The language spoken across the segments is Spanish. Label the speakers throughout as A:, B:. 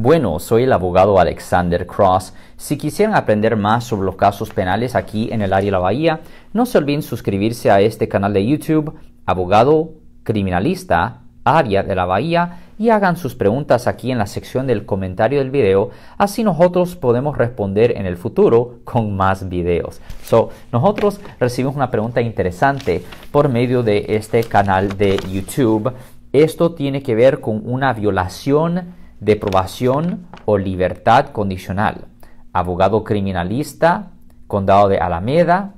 A: Bueno, soy el abogado Alexander Cross. Si quisieran aprender más sobre los casos penales aquí en el área de la Bahía, no se olviden suscribirse a este canal de YouTube, Abogado Criminalista Área de la Bahía, y hagan sus preguntas aquí en la sección del comentario del video, así nosotros podemos responder en el futuro con más videos. So, nosotros recibimos una pregunta interesante por medio de este canal de YouTube. Esto tiene que ver con una violación deprobación o libertad condicional, abogado criminalista, condado de Alameda,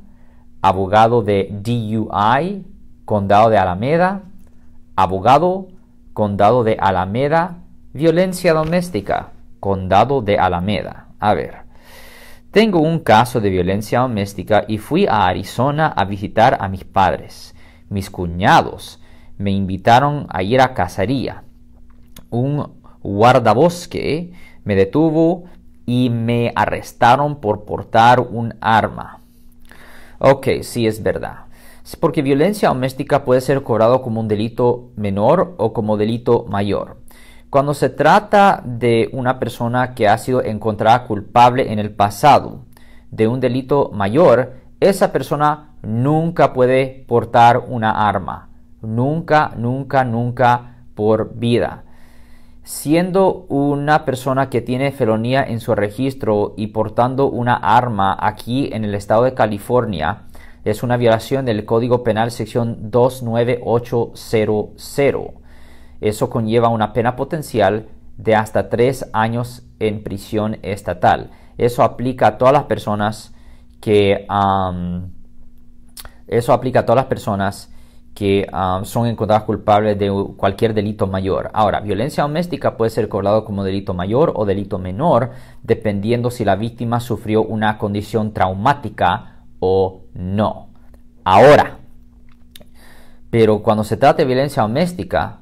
A: abogado de DUI, condado de Alameda, abogado, condado de Alameda, violencia doméstica, condado de Alameda. A ver, tengo un caso de violencia doméstica y fui a Arizona a visitar a mis padres. Mis cuñados me invitaron a ir a Casaría. Un guardabosque me detuvo y me arrestaron por portar un arma. Ok, sí es verdad. porque violencia doméstica puede ser cobrado como un delito menor o como delito mayor. Cuando se trata de una persona que ha sido encontrada culpable en el pasado de un delito mayor, esa persona nunca puede portar una arma. Nunca, nunca, nunca por vida siendo una persona que tiene felonía en su registro y portando una arma aquí en el estado de California es una violación del Código Penal sección 29800. Eso conlleva una pena potencial de hasta tres años en prisión estatal. Eso aplica a todas las personas que eso aplica a todas las personas que ah, son encontradas culpables de cualquier delito mayor. Ahora, violencia doméstica puede ser cobrado como delito mayor o delito menor, dependiendo si la víctima sufrió una condición traumática o no. Ahora, pero cuando se trata de violencia doméstica,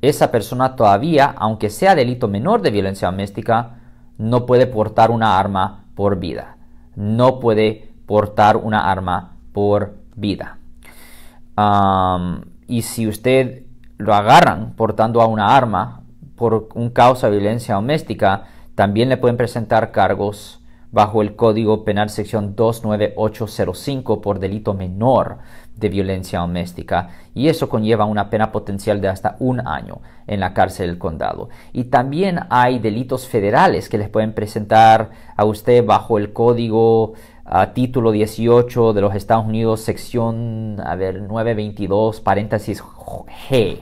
A: esa persona todavía, aunque sea delito menor de violencia doméstica, no puede portar una arma por vida. No puede portar una arma por vida y si usted lo agarran portando a una arma por un causa de violencia doméstica, también le pueden presentar cargos bajo el Código Penal sección 29805 por delito menor de violencia doméstica y eso conlleva una pena potencial de hasta un año en la cárcel del condado. Y también hay delitos federales que les pueden presentar a usted bajo el Código título 18 de los Estados Unidos, sección, a ver, 922, paréntesis G.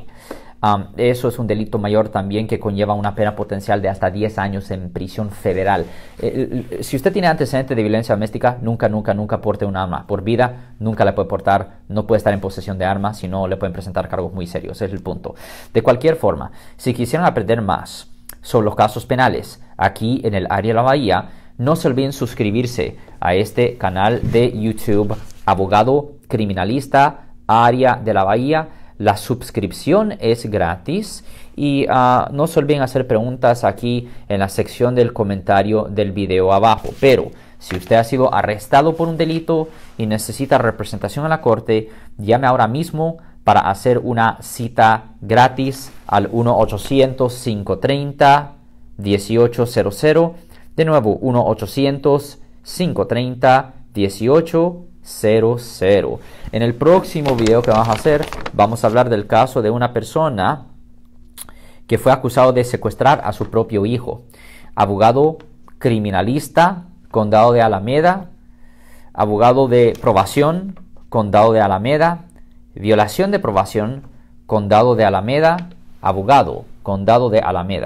A: Um, eso es un delito mayor también que conlleva una pena potencial de hasta 10 años en prisión federal. Eh, si usted tiene antecedentes de violencia doméstica, nunca, nunca, nunca porte un arma. Por vida, nunca la puede portar, no puede estar en posesión de armas, SINO le pueden presentar cargos muy serios. es el punto. De cualquier forma, si quisieran aprender más sobre los casos penales aquí en el área de la Bahía, no se olviden suscribirse a este canal de YouTube, Abogado Criminalista Área de la Bahía. La suscripción es gratis y ah, no se olviden hacer preguntas aquí en la sección del comentario del video abajo. Pero si usted ha sido arrestado por un delito y necesita representación en la corte, llame ahora mismo para hacer una cita gratis al 1-800-530-1800 de nuevo, 1-800-530-1800. En el próximo video que vamos a hacer, vamos a hablar del caso de una persona que fue acusado de secuestrar a su propio hijo. Abogado criminalista, condado de Alameda. Abogado de probación, condado de Alameda. Violación de probación, condado de Alameda. Abogado, condado de Alameda.